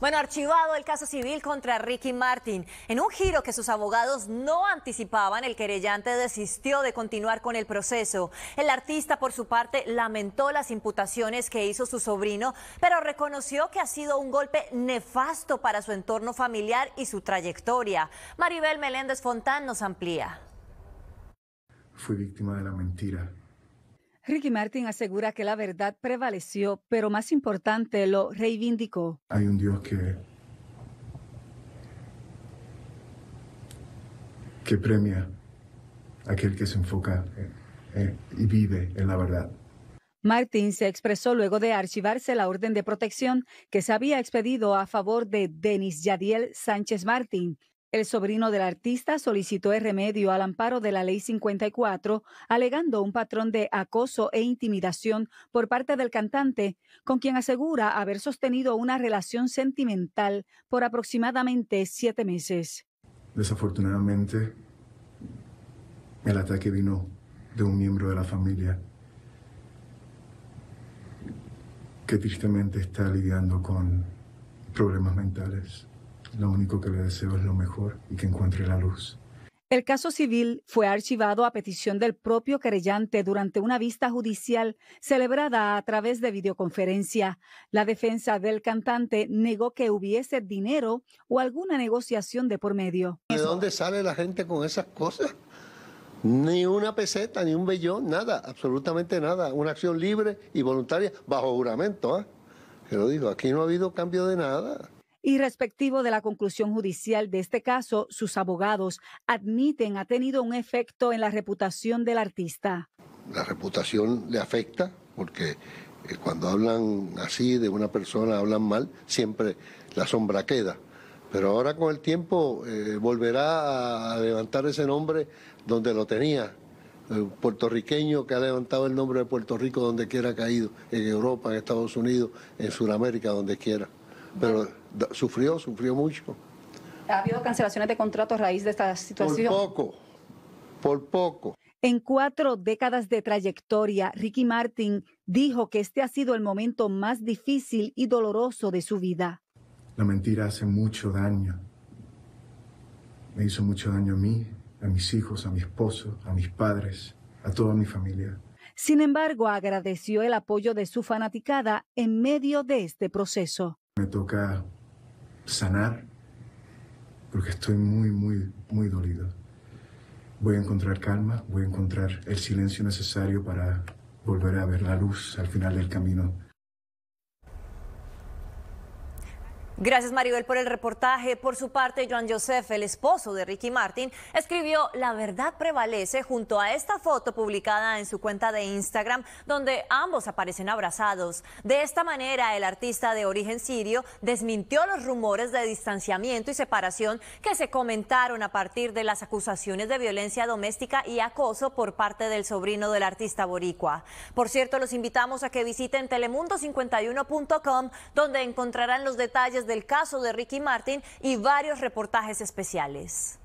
Bueno, archivado el caso civil contra Ricky Martin. En un giro que sus abogados no anticipaban, el querellante desistió de continuar con el proceso. El artista, por su parte, lamentó las imputaciones que hizo su sobrino, pero reconoció que ha sido un golpe nefasto para su entorno familiar y su trayectoria. Maribel Meléndez Fontán nos amplía. Fui víctima de la mentira Ricky Martin asegura que la verdad prevaleció, pero más importante, lo reivindicó. Hay un Dios que, que premia aquel que se enfoca eh, eh, y vive en la verdad. Martin se expresó luego de archivarse la orden de protección que se había expedido a favor de Denis Yadiel Sánchez Martín, el sobrino del artista solicitó el remedio al amparo de la Ley 54, alegando un patrón de acoso e intimidación por parte del cantante, con quien asegura haber sostenido una relación sentimental por aproximadamente siete meses. Desafortunadamente, el ataque vino de un miembro de la familia que tristemente está lidiando con problemas mentales. Lo único que le deseo es lo mejor y que encuentre la luz. El caso civil fue archivado a petición del propio querellante durante una vista judicial celebrada a través de videoconferencia. La defensa del cantante negó que hubiese dinero o alguna negociación de por medio. ¿De dónde sale la gente con esas cosas? Ni una peseta, ni un vellón, nada, absolutamente nada. Una acción libre y voluntaria bajo juramento. ¿eh? ¿ah? lo digo, aquí no ha habido cambio de nada y respectivo de la conclusión judicial de este caso, sus abogados admiten ha tenido un efecto en la reputación del artista. La reputación le afecta porque eh, cuando hablan así de una persona, hablan mal, siempre la sombra queda. Pero ahora con el tiempo eh, volverá a levantar ese nombre donde lo tenía, el puertorriqueño que ha levantado el nombre de Puerto Rico donde quiera ha caído, en Europa, en Estados Unidos, en Sudamérica, donde quiera pero sufrió, sufrió mucho. ¿Ha habido cancelaciones de contratos a raíz de esta situación? Por poco, por poco. En cuatro décadas de trayectoria, Ricky Martin dijo que este ha sido el momento más difícil y doloroso de su vida. La mentira hace mucho daño. Me hizo mucho daño a mí, a mis hijos, a mi esposo, a mis padres, a toda mi familia. Sin embargo, agradeció el apoyo de su fanaticada en medio de este proceso. Me toca sanar porque estoy muy, muy, muy dolido. Voy a encontrar calma, voy a encontrar el silencio necesario para volver a ver la luz al final del camino Gracias Maribel por el reportaje. Por su parte, Joan Joseph, el esposo de Ricky Martin, escribió La verdad prevalece junto a esta foto publicada en su cuenta de Instagram, donde ambos aparecen abrazados. De esta manera, el artista de origen sirio desmintió los rumores de distanciamiento y separación que se comentaron a partir de las acusaciones de violencia doméstica y acoso por parte del sobrino del artista boricua. Por cierto, los invitamos a que visiten telemundo51.com, donde encontrarán los detalles del caso de Ricky Martin y varios reportajes especiales.